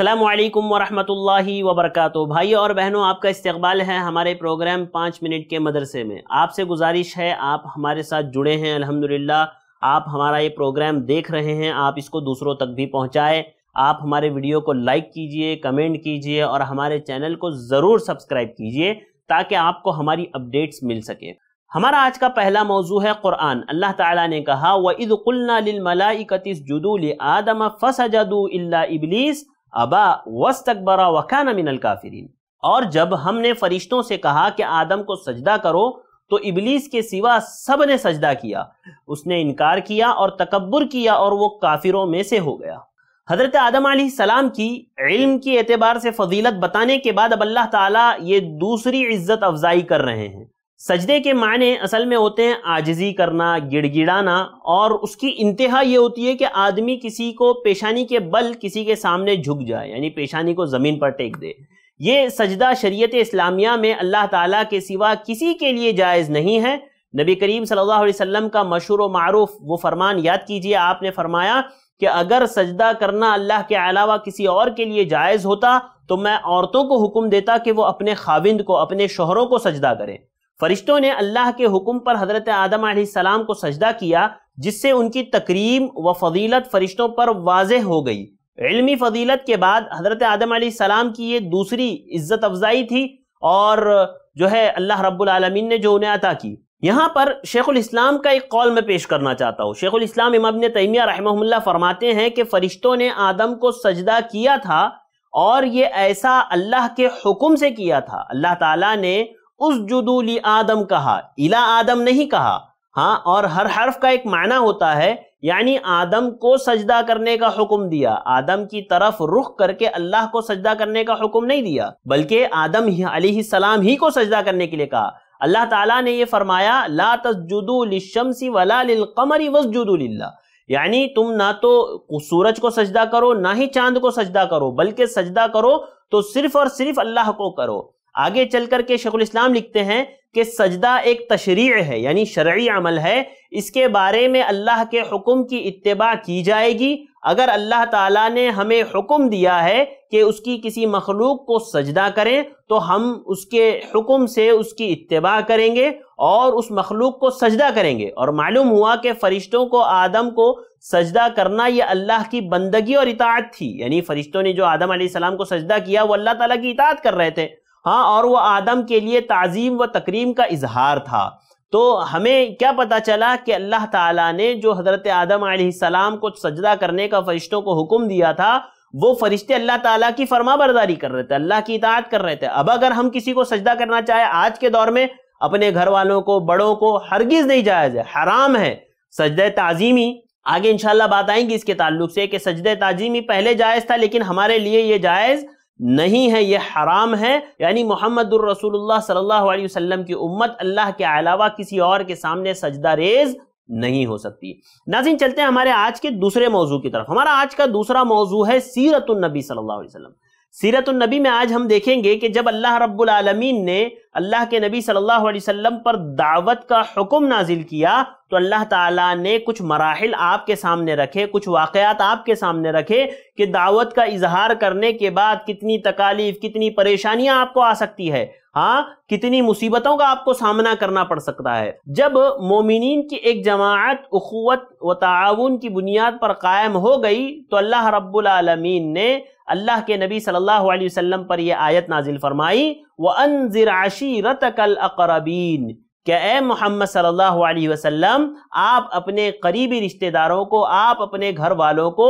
अल्लाम वरहमतुल्लाहि वबरकू भाई और बहनों आपका इस्तबाल है हमारे प्रोग्राम पाँच मिनट के मदरसे में आपसे गुजारिश है आप हमारे साथ जुड़े हैं अल्हम्दुलिल्लाह आप हमारा ये प्रोग्राम देख रहे हैं आप इसको दूसरों तक भी पहुँचाएँ आप हमारे वीडियो को लाइक कीजिए कमेंट कीजिए और हमारे चैनल को ज़रूर सब्सक्राइब कीजिए ताकि आपको हमारी अपडेट्स मिल सके हमारा आज का पहला मौजू है क़ुरान अल्लाह ताला ने कहा व कुलना लिल मलाइकतिस जुदू आदम फसजदू इल्ला इबलीस अबा वस तकबरा वकाना मिनल काफिरीन और जब हमने फरिश्तों से कहा कि आदम को सजदा करो तो इबलीस के सिवा सब ने सजदा किया उसने इनकार किया और तकबर किया और वो काफिरों में से हो गया हज़रत आदम सलाम की इल्म के एतबार से फजीलत बताने के बाद अब अल्लाह ताला ये दूसरी इज्जत अफजाई कर रहे हैं सजदे के मायने असल में होते हैं आजजी करना गिड़गिड़ाना और उसकी इंतहा ये होती है कि आदमी किसी को पेशानी के बल किसी के सामने झुक जाए यानी पेशानी को ज़मीन पर टेक दे ये सजदा शरीयत इस्लामिया में अल्लाह ताला के सिवा किसी के लिए जायज़ नहीं है नबी करीम सल्लल्लाहु अलैहि वसल्लम का मशहूर मारूफ वो फरमान याद कीजिए आपने फरमाया कि अगर सजदा करना अल्लाह के अलावा किसी और के लिए जायज़ होता तो मैं औरतों को हुक्म देता कि वो अपने खाविंद को अपने शोहरों को सजदा करें फरिश्तों ने अल्लाह के हुक्म पर हज़रत आदम सलाम को सजदा किया जिससे उनकी तकरीम व फजीलत फरिश्तों पर वाज हो गई इलमी फजीलत के बाद हज़रत आदम सलाम की ये दूसरी इज्जत अफजाई थी और जो है अल्लाह रब्लमिन ने जो उन्हें अता की यहाँ पर शेखुल इस्लाम का एक कौल मैं पेश करना चाहता हूँ शेखुल इस्लाम इमाम तैमिया रहमहुल्ला फरमाते हैं कि फ़रिश्तों ने आदम को सजदा किया था और ये ऐसा अल्लाह के हुक्म से किया था अल्लाह ताला ने उस जुदूली आदम कहा इला आदम नहीं कहा हाँ और हर हर्फ का एक मायना होता है यानी आदम को सजदा करने का हुक्म दिया आदम की तरफ रुख करके अल्लाह को सजदा करने का हुक्म नहीं दिया बल्कि आदम ही, सलाम ही को सजदा करने के लिए कहा अल्लाह ताला ने ये फरमाया ला तस्जुदू लिशमसी वला लिलकमरी वस्जुदू लिल्लाह यानी तुम ना तो सूरज को सजदा करो ना ही चांद को सजदा करो बल्कि सजदा करो तो सिर्फ और सिर्फ अल्लाह को करो आगे चल करके शकुल इस्लाम लिखते हैं कि सजदा एक तशरी है यानी शर्य अमल है इसके बारे में अल्लाह के हुक्म की इतबा की जाएगी अगर अल्लाह ताला ने हमें हुक्म दिया है कि उसकी किसी मखलूक को सजदा करें तो हम उसके हुक्म से उसकी इतबा करेंगे और उस मखलूक को सजदा करेंगे और मालूम हुआ कि फ़रिश्तों को आदम को सजदा करना यह अल्लाह की बंदगी और इतात थी यानी फ़रिश्तों ने जो आदम आसमाम को सजदा किया वो अल्लाह ताला की इतात कर रहे थे हाँ और वह आदम के लिए तज़ीम व तकरीम का इजहार था तो हमें क्या पता चला कि अल्लाह ताला ने जो हज़रत आदम आसमाम को सजदा करने का फरिश्तों को हुक्म दिया था वो फरिश्ते अल्लाह ताला की फरमा बरदारी कर रहे थे अल्लाह की इतात कर रहे थे अब अगर हम किसी को सजदा करना चाहे आज के दौर में अपने घर वालों को बड़ों को हरगिज़ नहीं जायज़ है हराम है सजद तज़ीमी आगे इन बात आएंगी इसके ताल्लुक से कि सजद तज़ीमी पहले जायज़ था लेकिन हमारे लिए ये जायज़ नहीं है यह हराम है यानी मोहम्मद रसूलुल्लाह सल्लल्लाहु अलैहि वसल्लम की उम्मत अल्लाह के अलावा किसी और के सामने सजदा रेज नहीं हो सकती नाजिन चलते हैं हमारे आज के दूसरे मौजू की तरफ हमारा आज का दूसरा मौजू है नबी सल्लल्लाहु अलैहि वसल्लम सीरतुलनबी में आज हम देखेंगे कि जब अल्लाह रबालमीन ने अल्लाह के नबी सल्लल्लाहु अलैहि वसल्लम पर दावत का हुक्म नाजिल किया तो अल्लाह ताला ने कुछ मराहल आपके सामने रखे कुछ वाक़ात आपके सामने रखे कि दावत का इजहार करने के बाद कितनी तकालीफ कितनी परेशानियां आपको आ सकती है हाँ कितनी मुसीबतों का आपको सामना करना पड़ सकता है जब मोमिन की एक जमात अखुवत व ताउन की बुनियाद पर कायम हो गई तो अल्लाह रब्बुल ने अल्लाह के नबी सल्लल्लाहु अलैहि वसल्लम पर यह आयत नाजिल फरमाई व अनजिर आशीरत कल अकरबीन कि ए मोहम्मद सल्लल्लाहु अलैहि वसल्लम आप अपने करीबी रिश्तेदारों को आप अपने घर वालों को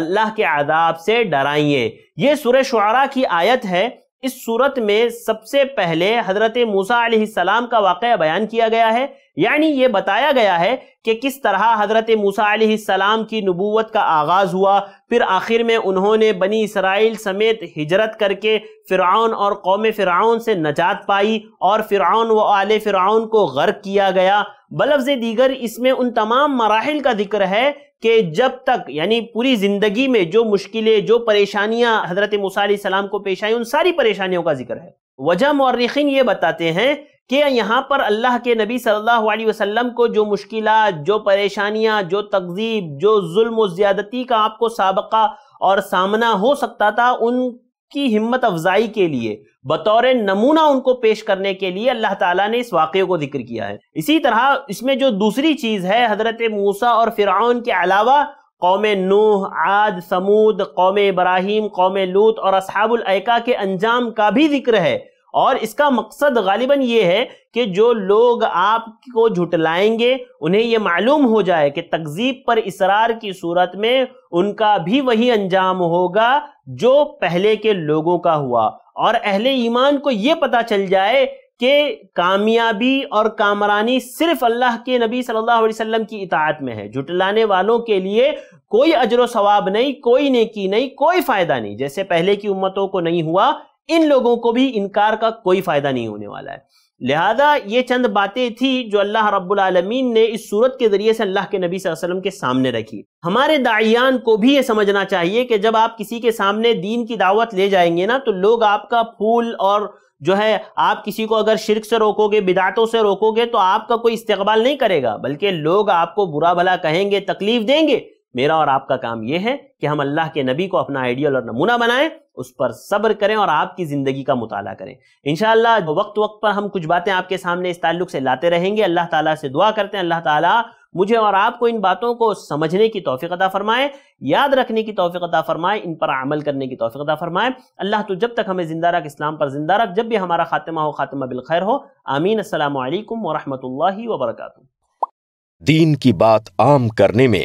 अल्लाह के आदाब से डराइए ये सुर शुरा की आयत है इस सूरत में सबसे पहले हज़रत मूसा सलाम का वाक़ बयान किया गया है यानी ये बताया गया है कि किस तरह हज़रत मूसा सलाम की नबूवत का आगाज़ हुआ फिर आखिर में उन्होंने बनी इसराइल समेत हिजरत करके फ़िरौन और कौम फ़िरौन से नजात पाई और फ़िरौन व आल फ़िरौन को गर्क किया गया बलफ दीगर इसमें उन तमाम मराहल का जिक्र है कि जब तक यानी पूरी ज़िंदगी में जो मुश्किलें जो परेशानियाँ हज़रत मूसा सलाम को पेश आई उन सारी परेशानियों का जिक्र है वजह मौरखिन ये बताते हैं कि यहाँ पर अल्लाह के नबी सल्लल्लाहु अलैहि वसल्लम को जो मुश्किल जो परेशानियाँ जो तकजीब जो जुल्म ज़्यादती का आपको सबका और सामना हो सकता था उनकी हिम्मत अफजाई के लिए बतौर नमूना उनको पेश करने के लिए अल्लाह ताला ने इस वाक़े को जिक्र किया है इसी तरह इसमें जो दूसरी चीज़ है हज़रत मूसा और फ़िरौन के अलावा कौम नूह आद समूद कौम इब्राहिम कौम लूत और असहाबुल के अंजाम का भी जिक्र है और इसका मकसद गालिबा ये है कि जो लोग आपको झुटलाएंगे उन्हें ये मालूम हो जाए कि तकजीब पर इसरार की सूरत में उनका भी वही अंजाम होगा जो पहले के लोगों का हुआ और अहले ईमान को ये पता चल जाए कि कामयाबी और कामरानी सिर्फ अल्लाह के नबी सल्लल्लाहु अलैहि वसल्लम की इतात में है जुटलाने वालों के लिए कोई अजर सवाब नहीं कोई नेकी नहीं कोई फ़ायदा नहीं जैसे पहले की उम्मतों को नहीं हुआ इन लोगों को भी इनकार का कोई फायदा नहीं होने वाला है लिहाजा ये चंद बातें थी जो अल्लाह रब्बुल ने इस सूरत के ज़रिए से अल्लाह के नबी वसल्लम के सामने रखी हमारे दाइयान को भी ये समझना चाहिए कि जब आप किसी के सामने दीन की दावत ले जाएंगे ना तो लोग आपका फूल और जो है आप किसी को अगर शिरक से रोकोगे बिदातों से रोकोगे तो आपका कोई इस्तकबाल नहीं करेगा बल्कि लोग आपको बुरा भला कहेंगे तकलीफ देंगे मेरा और आपका काम यह है कि हम अल्लाह के नबी को अपना आइडियल और नमूना बनाएं उस पर सब्र करें और आपकी ज़िंदगी का मुताला करें इनशाला वक्त वक्त पर हम कुछ बातें आपके सामने इस ताल्लुक से लाते रहेंगे अल्लाह ताला से दुआ करते हैं अल्लाह ताला मुझे और आपको इन बातों को समझने की तोफ़ी फ़रमाए याद रखने की तोफ़ी फ़रमाए इन पर अमल करने की तोफ़ी फ़रमाए अल्लाह तो जब तक हमें ज़िंदा रख इस्लाम पर ज़िंदा रख जब भी हमारा खात्मा हो खात्मा बिलखैर हो आमीन असल वरहमल वर्क दीन की बात आम करने में